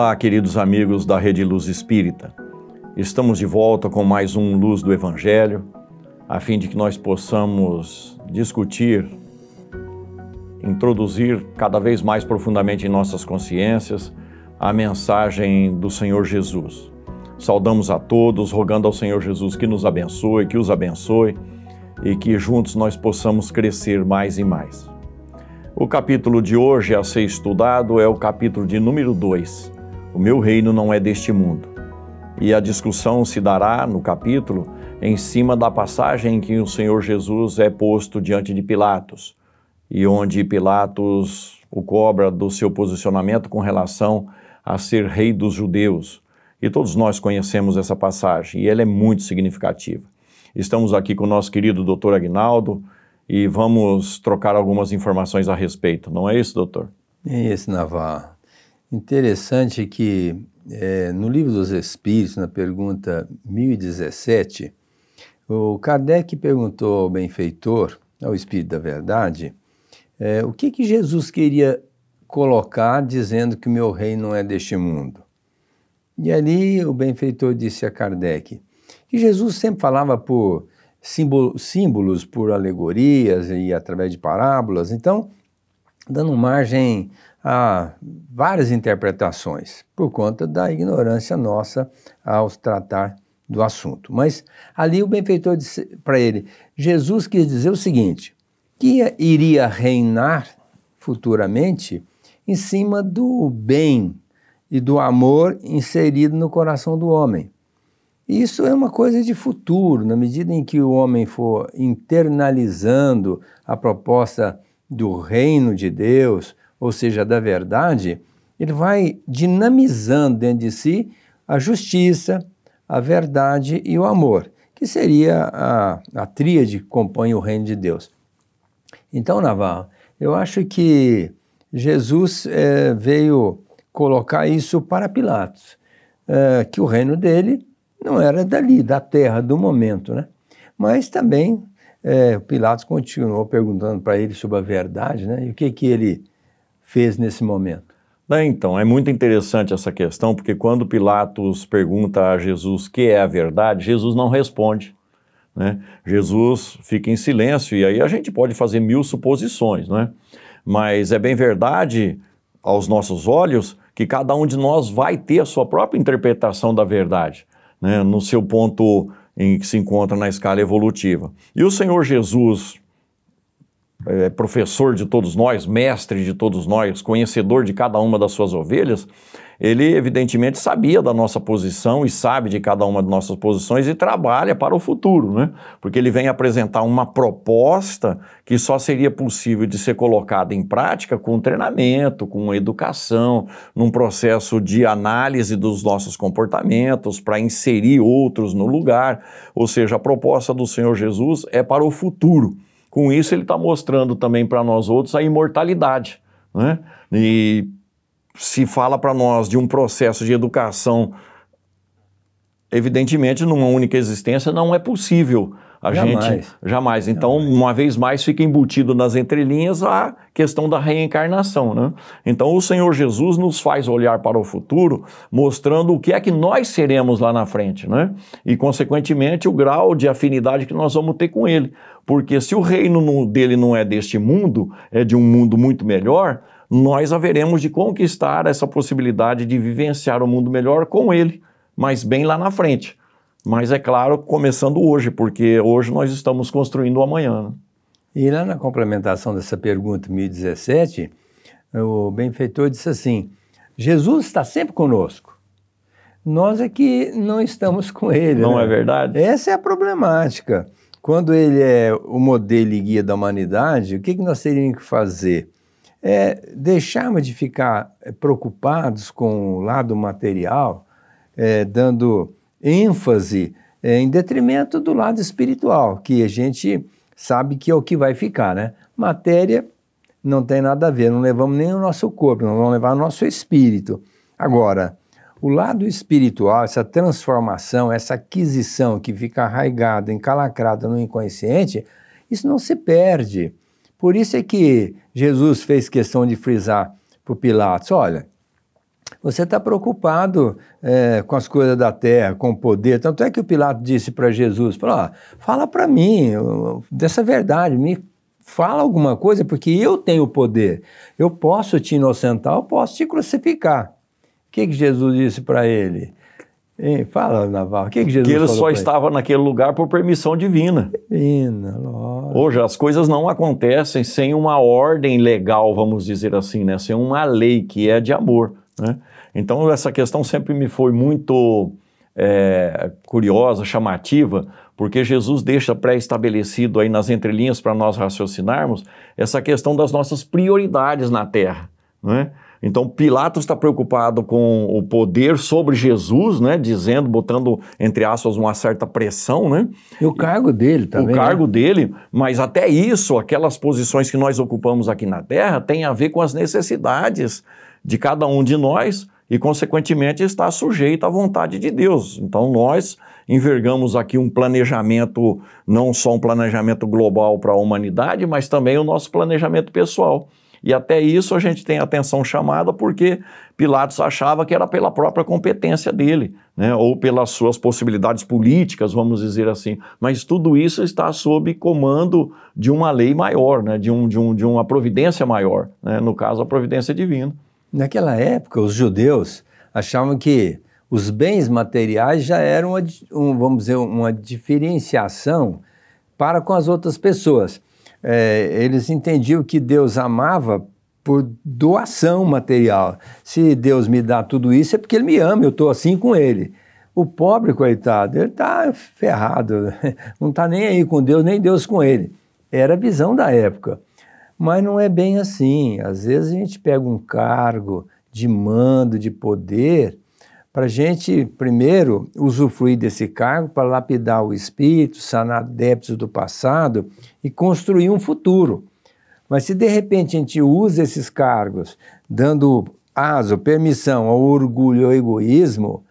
Olá, queridos amigos da Rede Luz Espírita. Estamos de volta com mais um Luz do Evangelho, a fim de que nós possamos discutir, introduzir cada vez mais profundamente em nossas consciências a mensagem do Senhor Jesus. Saudamos a todos, rogando ao Senhor Jesus que nos abençoe, que os abençoe e que juntos nós possamos crescer mais e mais. O capítulo de hoje a ser estudado é o capítulo de número 2 o meu reino não é deste mundo. E a discussão se dará no capítulo em cima da passagem em que o Senhor Jesus é posto diante de Pilatos e onde Pilatos o cobra do seu posicionamento com relação a ser rei dos judeus. E todos nós conhecemos essa passagem e ela é muito significativa. Estamos aqui com o nosso querido doutor Agnaldo e vamos trocar algumas informações a respeito, não é isso, doutor? É isso, Navarro. Interessante que é, no Livro dos Espíritos, na pergunta 1017, o Kardec perguntou ao benfeitor, ao Espírito da Verdade, é, o que, que Jesus queria colocar dizendo que o meu reino não é deste mundo. E ali o benfeitor disse a Kardec que Jesus sempre falava por símbolos, por alegorias e através de parábolas. Então, dando margem a várias interpretações, por conta da ignorância nossa ao tratar do assunto. Mas ali o benfeitor disse para ele: Jesus quis dizer o seguinte, que iria reinar futuramente em cima do bem e do amor inserido no coração do homem. Isso é uma coisa de futuro, na medida em que o homem for internalizando a proposta do reino de Deus, ou seja, da verdade, ele vai dinamizando dentro de si a justiça, a verdade e o amor, que seria a, a tríade que compõe o reino de Deus. Então, Navarro, eu acho que Jesus é, veio colocar isso para Pilatos, é, que o reino dele não era dali, da terra, do momento, né? Mas também é, Pilatos continuou perguntando para ele sobre a verdade, né? E o que que ele fez nesse momento? É, então, é muito interessante essa questão, porque quando Pilatos pergunta a Jesus o que é a verdade, Jesus não responde. Né? Jesus fica em silêncio, e aí a gente pode fazer mil suposições, né? mas é bem verdade, aos nossos olhos, que cada um de nós vai ter a sua própria interpretação da verdade, né? no seu ponto em que se encontra na escala evolutiva. E o Senhor Jesus, é, professor de todos nós, mestre de todos nós, conhecedor de cada uma das suas ovelhas, ele evidentemente sabia da nossa posição e sabe de cada uma de nossas posições e trabalha para o futuro, né? Porque ele vem apresentar uma proposta que só seria possível de ser colocada em prática com treinamento, com educação, num processo de análise dos nossos comportamentos para inserir outros no lugar. Ou seja, a proposta do Senhor Jesus é para o futuro. Com isso, ele está mostrando também para nós outros a imortalidade. Né? E se fala para nós de um processo de educação, evidentemente, numa única existência, não é possível. A jamais. gente jamais. Então, jamais. uma vez mais, fica embutido nas entrelinhas a questão da reencarnação. Né? Então, o Senhor Jesus nos faz olhar para o futuro, mostrando o que é que nós seremos lá na frente, né? e, consequentemente, o grau de afinidade que nós vamos ter com Ele. Porque se o reino dele não é deste mundo, é de um mundo muito melhor, nós haveremos de conquistar essa possibilidade de vivenciar o mundo melhor com Ele, mas bem lá na frente. Mas é claro, começando hoje, porque hoje nós estamos construindo o amanhã. Né? E lá na complementação dessa pergunta 1017, o benfeitor disse assim: Jesus está sempre conosco. Nós é que não estamos com ele. Não né? é verdade? Essa é a problemática. Quando ele é o modelo e guia da humanidade, o que, que nós teríamos que fazer? é, deixarmos de ficar é, preocupados com o lado material, é, dando ênfase é, em detrimento do lado espiritual, que a gente sabe que é o que vai ficar, né? Matéria não tem nada a ver, não levamos nem o nosso corpo, não vamos levar o nosso espírito. Agora, o lado espiritual, essa transformação, essa aquisição que fica arraigada, encalacrada no inconsciente, isso não se perde. Por isso é que Jesus fez questão de frisar para o Pilatos: olha, você está preocupado é, com as coisas da terra, com o poder. Tanto é que o Pilatos disse para Jesus: falou, fala para mim dessa verdade, me fala alguma coisa, porque eu tenho o poder. Eu posso te inocentar, eu posso te crucificar. O que, que Jesus disse para ele? Hein? Fala, Navarro, O que, que Jesus que ele só estava naquele lugar por permissão divina. Divina, lógico. Hoje, as coisas não acontecem sem uma ordem legal, vamos dizer assim, né? sem uma lei que é de amor. Né? Então, essa questão sempre me foi muito é, curiosa, chamativa, porque Jesus deixa pré-estabelecido aí nas entrelinhas para nós raciocinarmos essa questão das nossas prioridades na terra. Não é? Então Pilatos está preocupado com o poder sobre Jesus, né, dizendo, botando entre aspas uma certa pressão, né? E o cargo dele também. O né? cargo né? dele, mas até isso, aquelas posições que nós ocupamos aqui na Terra tem a ver com as necessidades de cada um de nós e consequentemente está sujeito à vontade de Deus. Então nós envergamos aqui um planejamento, não só um planejamento global para a humanidade, mas também o nosso planejamento pessoal. E até isso a gente tem atenção chamada porque Pilatos achava que era pela própria competência dele, né, ou pelas suas possibilidades políticas, vamos dizer assim. Mas tudo isso está sob comando de uma lei maior, né, de, um, de, um, de uma providência maior, né, no caso, a providência divina. Naquela época, os judeus achavam que os bens materiais já eram, uma, um, vamos dizer, uma diferenciação para com as outras pessoas é, eles entendiam que Deus amava por doação material. Se Deus me dá tudo isso, é porque Ele me ama, eu estou assim com Ele. O pobre, coitado, ele está ferrado, não está nem aí com Deus, nem Deus com ele. Era a visão da época. Mas não é bem assim. Às vezes a gente pega um cargo de mando, de poder, para a gente, primeiro, usufruir desse cargo para lapidar o espírito, sanar débitos do passado e construir um futuro. Mas se de repente a gente usa esses cargos dando aso, permissão ao orgulho e ao egoísmo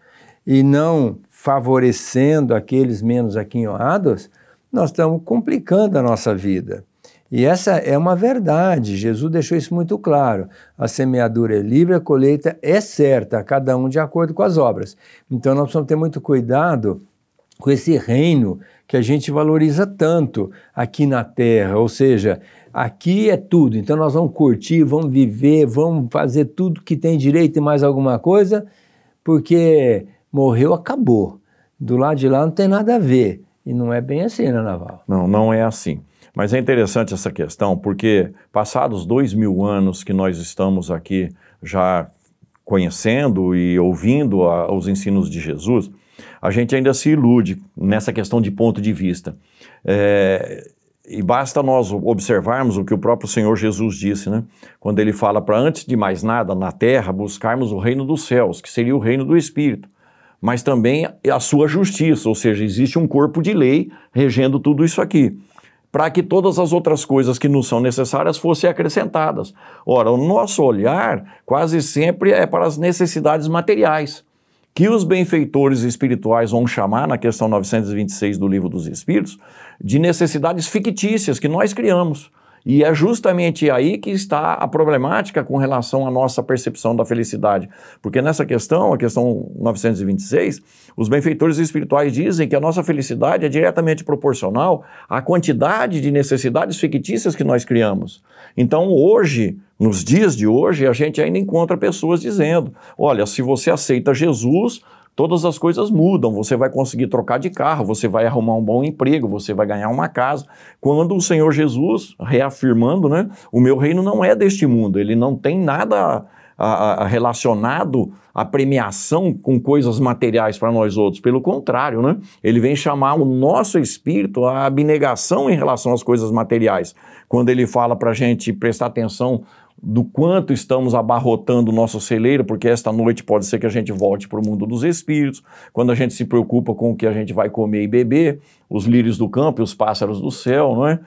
e não favorecendo aqueles menos aquinhoados, nós estamos complicando a nossa vida. E essa é uma verdade, Jesus deixou isso muito claro. A semeadura é livre, a colheita é certa, cada um de acordo com as obras. Então nós precisamos ter muito cuidado com esse reino que a gente valoriza tanto aqui na terra, ou seja, aqui é tudo. Então nós vamos curtir, vamos viver, vamos fazer tudo que tem direito e mais alguma coisa, porque morreu, acabou. Do lado de lá não tem nada a ver. E não é bem assim, né, Naval? Não, não é assim. Mas é interessante essa questão, porque passados dois mil anos que nós estamos aqui já conhecendo e ouvindo a, os ensinos de Jesus, a gente ainda se ilude nessa questão de ponto de vista. É, e basta nós observarmos o que o próprio Senhor Jesus disse, né? Quando ele fala para antes de mais nada, na terra, buscarmos o reino dos céus, que seria o reino do Espírito, mas também a sua justiça, ou seja, existe um corpo de lei regendo tudo isso aqui para que todas as outras coisas que não são necessárias fossem acrescentadas. Ora, o nosso olhar quase sempre é para as necessidades materiais, que os benfeitores espirituais vão chamar, na questão 926 do Livro dos Espíritos, de necessidades fictícias que nós criamos. E é justamente aí que está a problemática com relação à nossa percepção da felicidade. Porque nessa questão, a questão 926, os benfeitores espirituais dizem que a nossa felicidade é diretamente proporcional à quantidade de necessidades fictícias que nós criamos. Então, hoje, nos dias de hoje, a gente ainda encontra pessoas dizendo: olha, se você aceita Jesus, todas as coisas mudam. Você vai conseguir trocar de carro, você vai arrumar um bom emprego, você vai ganhar uma casa. Quando o Senhor Jesus, reafirmando, né, o meu reino não é deste mundo, ele não tem nada a, a, relacionado à premiação com coisas materiais para nós outros. Pelo contrário, né? ele vem chamar o nosso espírito à abnegação em relação às coisas materiais. Quando ele fala para a gente prestar atenção do quanto estamos abarrotando o nosso celeiro, porque esta noite pode ser que a gente volte para o mundo dos espíritos, quando a gente se preocupa com o que a gente vai comer e beber, os lírios do campo e os pássaros do céu, não é?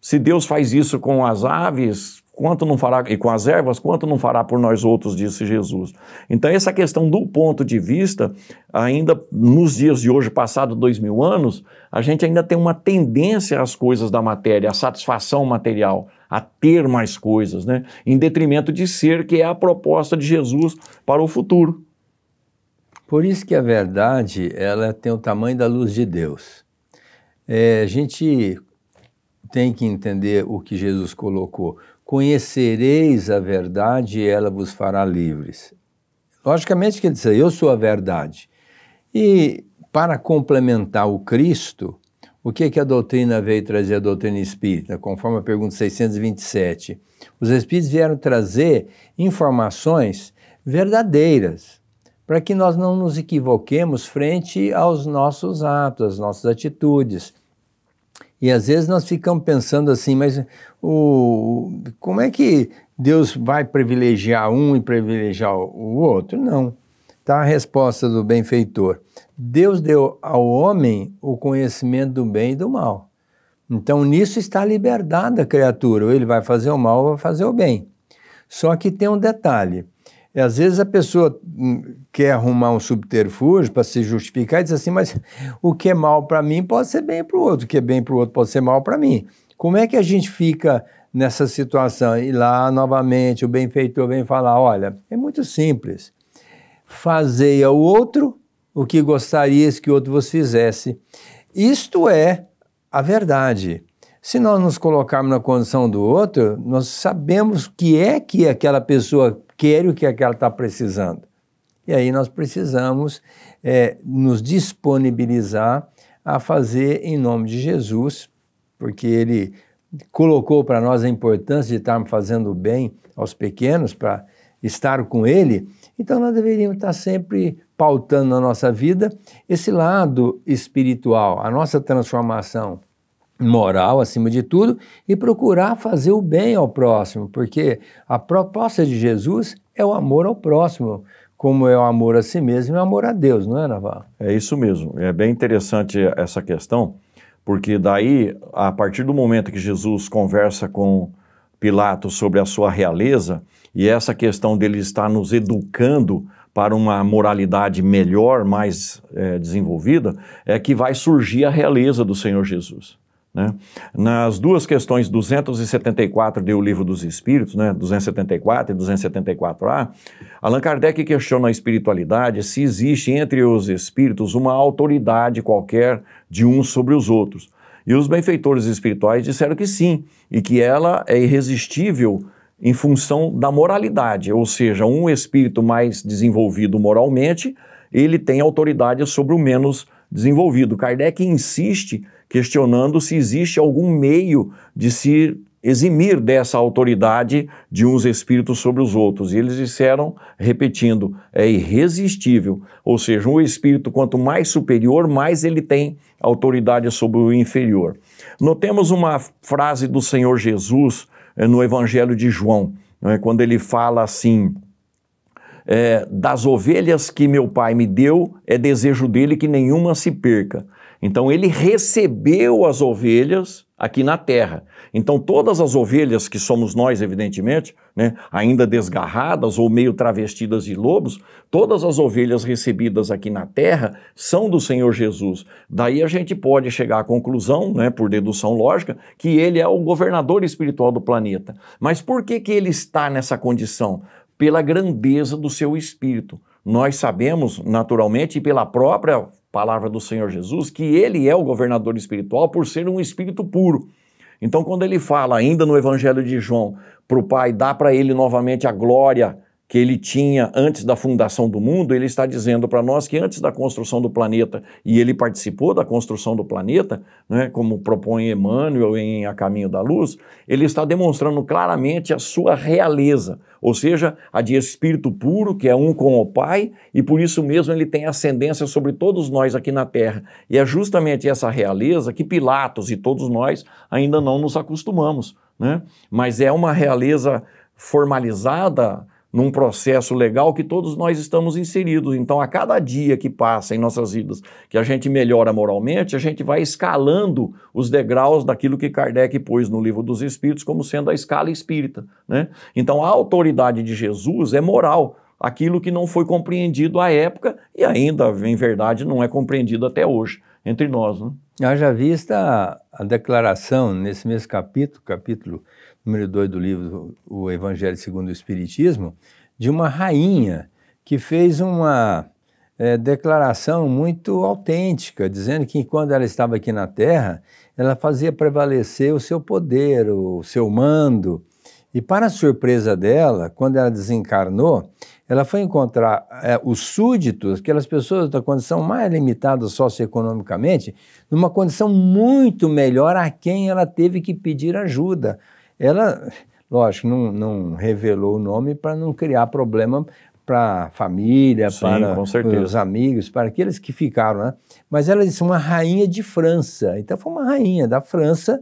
Se Deus faz isso com as aves, Quanto não fará, e com as ervas, quanto não fará por nós outros, disse Jesus. Então, essa questão do ponto de vista, ainda nos dias de hoje, passado dois mil anos, a gente ainda tem uma tendência às coisas da matéria, à satisfação material, a ter mais coisas, né? em detrimento de ser, que é a proposta de Jesus para o futuro. Por isso que a verdade ela tem o tamanho da luz de Deus. É, a gente tem que entender o que Jesus colocou conhecereis a verdade e ela vos fará livres. Logicamente que ele diz, eu sou a verdade. E para complementar o Cristo, o que, é que a doutrina veio trazer, a doutrina espírita? Conforme a pergunta 627, os espíritos vieram trazer informações verdadeiras, para que nós não nos equivoquemos frente aos nossos atos, às nossas atitudes. E às vezes nós ficamos pensando assim, mas o, como é que Deus vai privilegiar um e privilegiar o outro? Não. Tá a resposta do benfeitor. Deus deu ao homem o conhecimento do bem e do mal. Então nisso está a liberdade da criatura. Ou ele vai fazer o mal ou vai fazer o bem. Só que tem um detalhe. É, às vezes a pessoa hum, quer arrumar um subterfúgio para se justificar e diz assim: mas o que é mal para mim pode ser bem para o outro, o que é bem para o outro pode ser mal para mim. Como é que a gente fica nessa situação. E lá, novamente, o benfeitor vem falar: olha, é muito simples. Fazei ao outro o que gostarias que o outro vos fizesse. Isto é a verdade. Se nós nos colocarmos na condição do outro, nós sabemos o que é que aquela pessoa quer e o que é que ela está precisando. E aí nós precisamos é, nos disponibilizar a fazer em nome de Jesus, porque ele colocou para nós a importância de estarmos fazendo bem aos pequenos para estar com ele, então nós deveríamos estar sempre pautando na nossa vida esse lado espiritual, a nossa transformação moral acima de tudo e procurar fazer o bem ao próximo, porque a proposta de Jesus é o amor ao próximo, como é o amor a si mesmo e o amor a Deus, não é, Navarro? É isso mesmo. É bem interessante essa questão porque daí, a partir do momento que Jesus conversa com Pilatos sobre a sua realeza, e essa questão dele estar nos educando para uma moralidade melhor, mais é, desenvolvida, é que vai surgir a realeza do Senhor Jesus. Né? Nas duas questões 274 o Livro dos Espíritos, né, 274 e 274A, Allan Kardec questiona a espiritualidade se existe entre os espíritos uma autoridade qualquer de uns sobre os outros. E os benfeitores espirituais disseram que sim, e que ela é irresistível em função da moralidade, ou seja, um espírito mais desenvolvido moralmente, ele tem autoridade sobre o menos desenvolvido. Kardec insiste questionando se existe algum meio de se eximir dessa autoridade de uns espíritos sobre os outros. E eles disseram, repetindo, é irresistível. Ou seja, um espírito, quanto mais superior, mais ele tem autoridade sobre o inferior. Notemos uma frase do Senhor Jesus é, no Evangelho de João, né, quando ele fala assim. É, das ovelhas que meu pai me deu, é desejo dele que nenhuma se perca. Então ele recebeu as ovelhas aqui na terra. Então todas as ovelhas que somos nós, evidentemente, né, ainda desgarradas ou meio travestidas de lobos, todas as ovelhas recebidas aqui na terra são do Senhor Jesus. Daí a gente pode chegar à conclusão, né, por dedução lógica, que ele é o governador espiritual do planeta. Mas por que que ele está nessa condição? Pela grandeza do seu espírito. Nós sabemos, naturalmente, e pela própria palavra do Senhor Jesus, que ele é o governador espiritual por ser um espírito puro. Então, quando ele fala, ainda no Evangelho de João, para o Pai, dá para ele novamente a glória que ele tinha antes da fundação do mundo, ele está dizendo para nós que antes da construção do planeta, e ele participou da construção do planeta, né, como propõe Emmanuel em A Caminho da Luz, ele está demonstrando claramente a sua realeza, ou seja, a de espírito puro, que é um com o Pai, e por isso mesmo ele tem ascendência sobre todos nós aqui na Terra. E é justamente essa realeza que Pilatos e todos nós ainda não nos acostumamos, né? mas é uma realeza formalizada num processo legal que todos nós estamos inseridos. Então, a cada dia que passa em nossas vidas, que a gente melhora moralmente, a gente vai escalando os degraus daquilo que Kardec pôs no Livro dos Espíritos como sendo a escala espírita. Né? Então, a autoridade de Jesus é moral aquilo que não foi compreendido à época e ainda, em verdade, não é compreendido até hoje entre nós. Né? Haja vista a declaração nesse mesmo capítulo, capítulo número 2 do livro O Evangelho segundo o Espiritismo, de uma rainha que fez uma é, declaração muito autêntica, dizendo que quando ela estava aqui na Terra, ela fazia prevalecer o seu poder, o seu mando. E para surpresa dela, quando ela desencarnou, ela foi encontrar é, os súditos, aquelas pessoas da condição mais limitada socioeconomicamente, numa condição muito melhor a quem ela teve que pedir ajuda. Ela, lógico, não, não revelou o nome para não criar problema para a família, Sim, para os amigos, para aqueles que ficaram, né? Mas ela disse uma rainha de França. Então foi uma rainha da França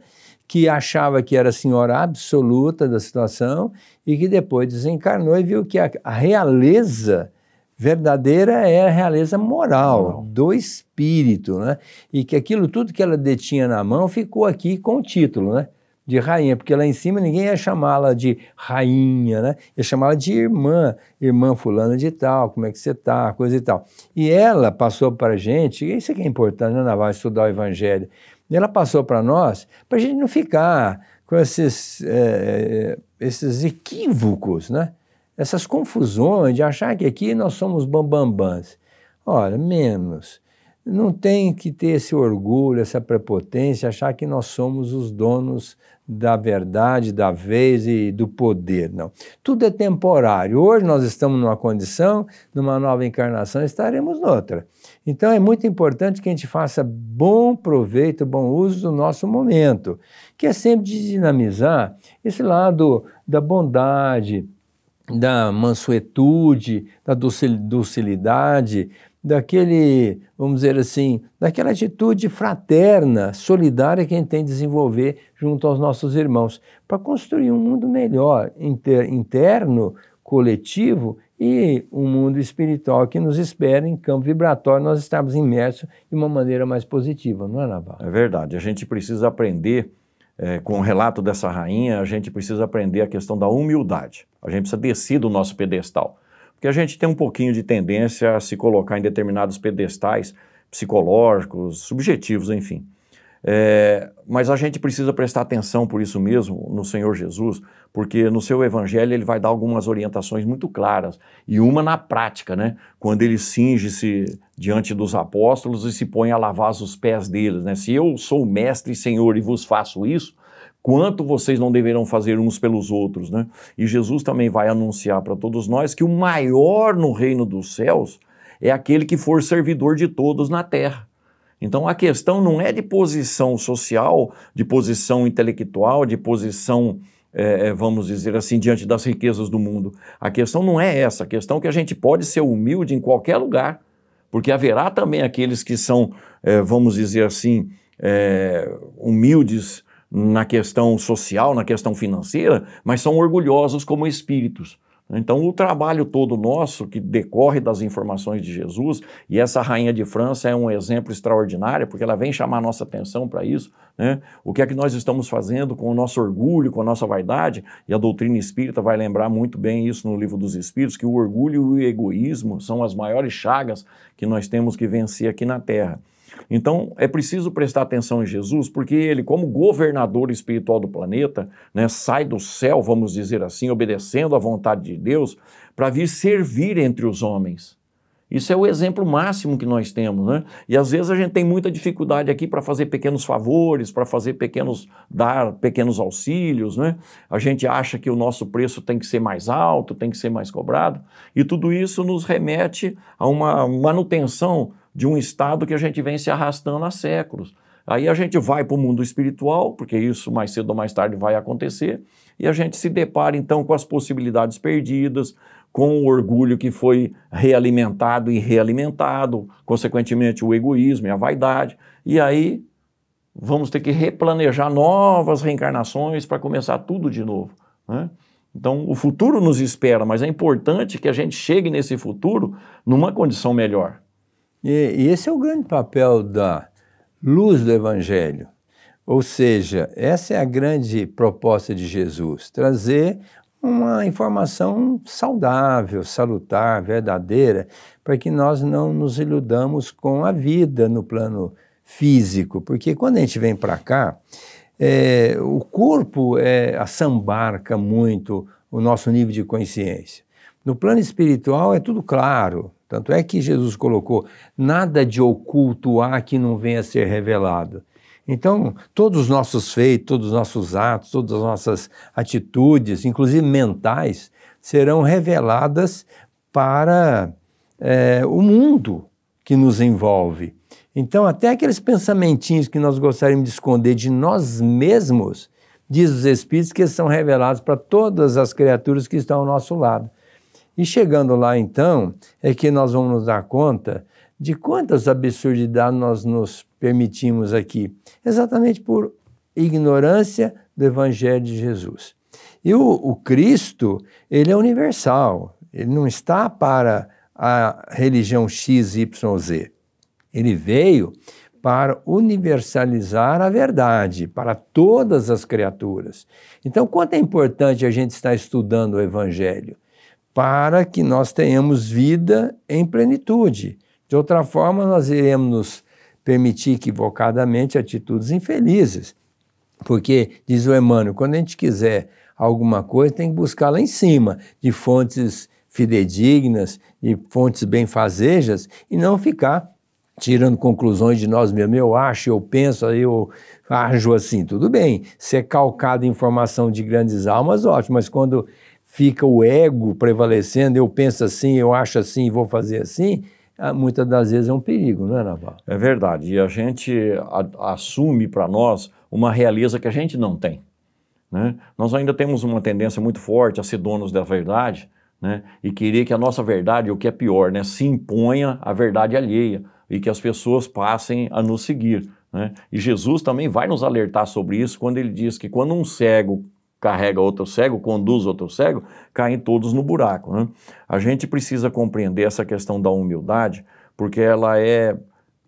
que achava que era a senhora absoluta da situação e que depois desencarnou e viu que a, a realeza verdadeira é a realeza moral Não. do espírito, né? E que aquilo tudo que ela detinha na mão ficou aqui com o título, né? de rainha, porque lá em cima ninguém ia chamá-la de rainha, né? Ia chamá-la de irmã, irmã fulana de tal, como é que você tá, coisa e tal. E ela passou para gente, isso é que é importante, né, Naval, estudar o evangelho. Ela passou para nós, para a gente não ficar com esses, é, esses equívocos, né? Essas confusões de achar que aqui nós somos bambambãs. Olha, menos não tem que ter esse orgulho, essa prepotência, achar que nós somos os donos da verdade, da vez e do poder, não. Tudo é temporário. Hoje nós estamos numa condição, numa nova encarnação estaremos noutra. Então é muito importante que a gente faça bom proveito, bom uso do nosso momento, que é sempre de dinamizar esse lado da bondade, da mansuetude, da docilidade, daquele, vamos dizer assim, daquela atitude fraterna, solidária que a gente tem de desenvolver junto aos nossos irmãos, para construir um mundo melhor, inter, interno, coletivo e um mundo espiritual que nos espera em campo vibratório, nós estamos imersos de uma maneira mais positiva, não é, Naval? É verdade, a gente precisa aprender é, com o relato dessa rainha, a gente precisa aprender a questão da humildade, a gente precisa descer do nosso pedestal. Porque a gente tem um pouquinho de tendência a se colocar em determinados pedestais psicológicos, subjetivos, enfim. É, mas a gente precisa prestar atenção por isso mesmo no Senhor Jesus, porque no seu evangelho ele vai dar algumas orientações muito claras, e uma na prática, né? Quando ele cinge-se diante dos apóstolos e se põe a lavar os pés deles, né? Se eu sou mestre e senhor e vos faço isso, quanto vocês não deverão fazer uns pelos outros, né? E Jesus também vai anunciar para todos nós que o maior no reino dos céus é aquele que for servidor de todos na terra. Então a questão não é de posição social, de posição intelectual, de posição, é, é, vamos dizer assim, diante das riquezas do mundo. A questão não é essa. A questão é que a gente pode ser humilde em qualquer lugar, porque haverá também aqueles que são, é, vamos dizer assim, é, humildes na questão social, na questão financeira, mas são orgulhosos como espíritos. Então, o trabalho todo nosso, que decorre das informações de Jesus, e essa rainha de França é um exemplo extraordinário, porque ela vem chamar nossa atenção para isso, né? o que é que nós estamos fazendo com o nosso orgulho, com a nossa vaidade, e a doutrina espírita vai lembrar muito bem isso no Livro dos Espíritos, que o orgulho e o egoísmo são as maiores chagas que nós temos que vencer aqui na Terra. Então, é preciso prestar atenção em Jesus, porque ele, como governador espiritual do planeta, né, sai do céu, vamos dizer assim, obedecendo à vontade de Deus, para vir servir entre os homens. Isso é o exemplo máximo que nós temos, né? E às vezes a gente tem muita dificuldade aqui para fazer pequenos favores, para fazer pequenos dar pequenos auxílios, né? A gente acha que o nosso preço tem que ser mais alto, tem que ser mais cobrado, e tudo isso nos remete a uma manutenção de um Estado que a gente vem se arrastando há séculos. Aí a gente vai para o mundo espiritual, porque isso mais cedo ou mais tarde vai acontecer, e a gente se depara então com as possibilidades perdidas, com o orgulho que foi realimentado e realimentado, consequentemente o egoísmo e a vaidade, e aí vamos ter que replanejar novas reencarnações para começar tudo de novo. Né? Então, o futuro nos espera, mas é importante que a gente chegue nesse futuro numa condição melhor. E, e esse é o grande papel da luz do Evangelho. Ou seja, essa é a grande proposta de Jesus: trazer uma informação saudável, salutar, verdadeira, para que nós não nos iludamos com a vida no plano físico. Porque quando a gente vem para cá, é, o corpo é, assambarca muito o nosso nível de consciência. No plano espiritual é tudo claro, tanto é que Jesus colocou: nada de oculto há que não venha a ser revelado. Então, todos os nossos feitos, todos os nossos atos, todas as nossas atitudes, inclusive mentais, serão reveladas para é, o mundo que nos envolve. Então, até aqueles pensamentinhos que nós gostaríamos de esconder de nós mesmos, diz os Espíritos que são revelados para todas as criaturas que estão ao nosso lado. E chegando lá, então, é que nós vamos nos dar conta de quantas absurdidades nós nos permitimos aqui, exatamente por ignorância do Evangelho de Jesus. E o, o Cristo, ele é universal, ele não está para a religião XYZ. Ele veio para universalizar a verdade para todas as criaturas. Então, quanto é importante a gente estar estudando o Evangelho? para que nós tenhamos vida em plenitude. De outra forma, nós iremos nos permitir equivocadamente atitudes infelizes. Porque, diz o Emmanuel, quando a gente quiser alguma coisa, tem que buscar lá em cima, de fontes fidedignas, de fontes benfazejas, e não ficar tirando conclusões de nós mesmos. Eu acho, eu penso, eu ajo assim. Tudo bem, ser calcado em informação de grandes almas, ótimo, mas quando fica o ego prevalecendo, eu penso assim, eu acho assim, vou fazer assim, ah, muitas das vezes é um perigo, não é, Naval? É verdade. E a gente a, assume para nós uma realeza que a gente não tem. Né? Nós ainda temos uma tendência muito forte a ser donos da verdade né? e querer que a nossa verdade, o que é pior, né? se imponha à verdade alheia e que as pessoas passem a nos seguir. Né? E Jesus também vai nos alertar sobre isso quando ele diz que quando um cego carrega outro cego, conduz outro cego, caem todos no buraco. Né? A gente precisa compreender essa questão da humildade, porque ela é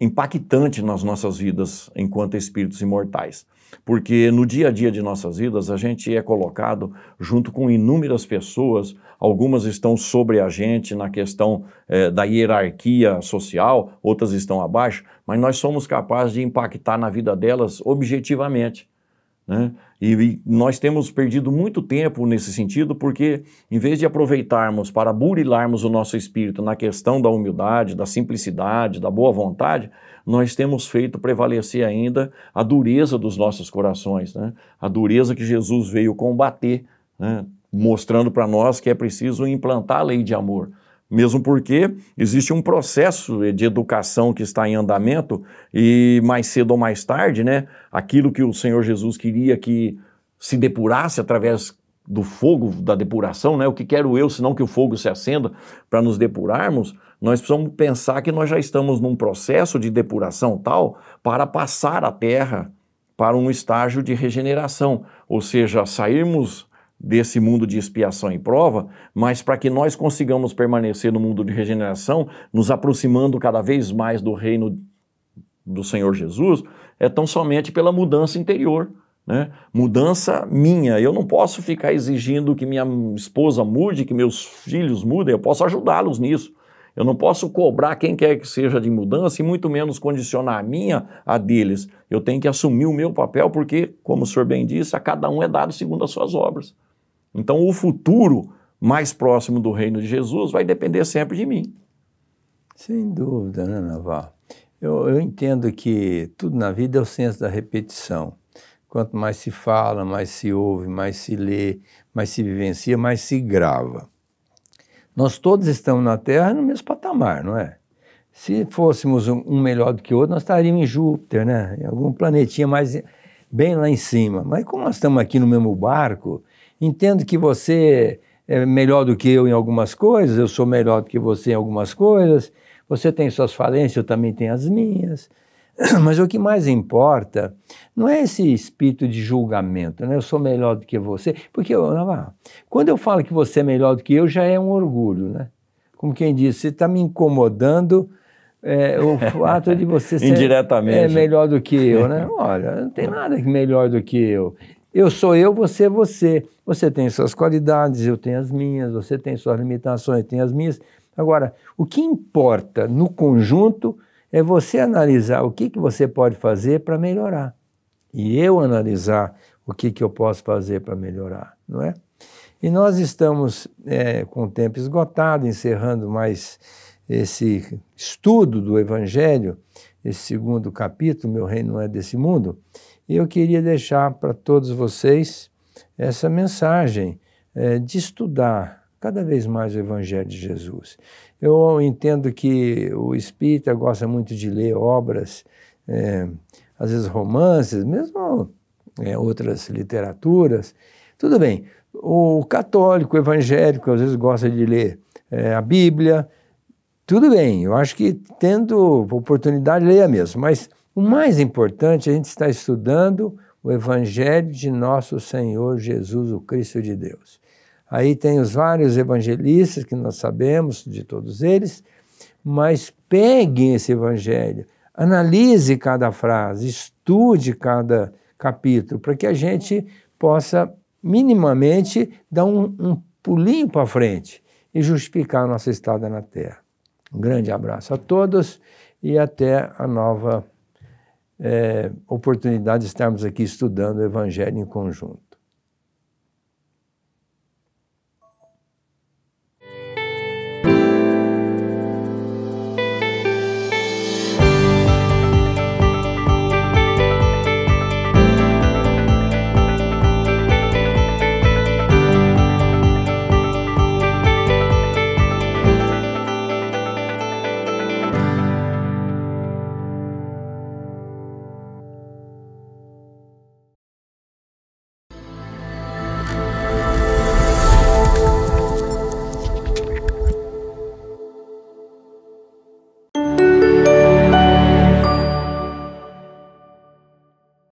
impactante nas nossas vidas enquanto espíritos imortais. Porque no dia a dia de nossas vidas, a gente é colocado junto com inúmeras pessoas, algumas estão sobre a gente na questão eh, da hierarquia social, outras estão abaixo, mas nós somos capazes de impactar na vida delas objetivamente. Né? E nós temos perdido muito tempo nesse sentido, porque em vez de aproveitarmos para burilarmos o nosso espírito na questão da humildade, da simplicidade, da boa vontade, nós temos feito prevalecer ainda a dureza dos nossos corações, né? a dureza que Jesus veio combater, né? mostrando para nós que é preciso implantar a lei de amor mesmo porque existe um processo de educação que está em andamento e mais cedo ou mais tarde, né, aquilo que o Senhor Jesus queria que se depurasse através do fogo da depuração, né? O que quero eu, senão que o fogo se acenda para nos depurarmos? Nós precisamos pensar que nós já estamos num processo de depuração tal para passar a terra para um estágio de regeneração, ou seja, sairmos desse mundo de expiação e prova, mas para que nós consigamos permanecer no mundo de regeneração, nos aproximando cada vez mais do reino do Senhor Jesus, é tão somente pela mudança interior. Né? Mudança minha. Eu não posso ficar exigindo que minha esposa mude, que meus filhos mudem, eu posso ajudá-los nisso. Eu não posso cobrar quem quer que seja de mudança e muito menos condicionar a minha a deles. Eu tenho que assumir o meu papel porque, como o senhor bem disse, a cada um é dado segundo as suas obras. Então, o futuro mais próximo do reino de Jesus vai depender sempre de mim. Sem dúvida, né, Navarro? Eu, eu entendo que tudo na vida é o senso da repetição. Quanto mais se fala, mais se ouve, mais se lê, mais se vivencia, mais se grava. Nós todos estamos na Terra no mesmo patamar, não é? Se fôssemos um melhor do que o outro, nós estaríamos em Júpiter, né? Em algum planetinha mais bem lá em cima. Mas como nós estamos aqui no mesmo barco, entendo que você é melhor do que eu em algumas coisas, eu sou melhor do que você em algumas coisas, você tem suas falências, eu também tenho as minhas. Mas o que mais importa não é esse espírito de julgamento, né? Eu sou melhor do que você. Porque, eu, quando eu falo que você é melhor do que eu, já é um orgulho, né? Como quem diz, você está me incomodando é, o fato de você ser é melhor do que eu, né? Olha, não tem nada melhor do que eu. Eu sou eu, você é você. Você tem suas qualidades, eu tenho as minhas, você tem suas limitações, eu tenho as minhas. Agora, o que importa no conjunto é você analisar o que, que você pode fazer para melhorar. E eu analisar o que, que eu posso fazer para melhorar, não é? E nós estamos é, com o tempo esgotado, encerrando mais esse estudo do Evangelho, esse segundo capítulo, Meu Reino Não é Desse Mundo. E eu queria deixar para todos vocês essa mensagem é, de estudar cada vez mais o Evangelho de Jesus. Eu entendo que o espírita gosta muito de ler obras, é, às vezes romances, mesmo é, outras literaturas. Tudo bem, o católico, o evangélico, às vezes gosta de ler é, a Bíblia. Tudo bem, eu acho que tendo oportunidade, leia mesmo. Mas o mais importante, a gente está estudando o Evangelho de nosso Senhor Jesus, o Cristo de Deus. Aí tem os vários evangelistas que nós sabemos de todos eles, mas peguem esse Evangelho, analise cada frase, estude cada capítulo, para que a gente possa minimamente dar um, um pulinho para frente e justificar a nossa estada na Terra. Um grande abraço a todos e até a nova é, oportunidade de estarmos aqui estudando o Evangelho em conjunto.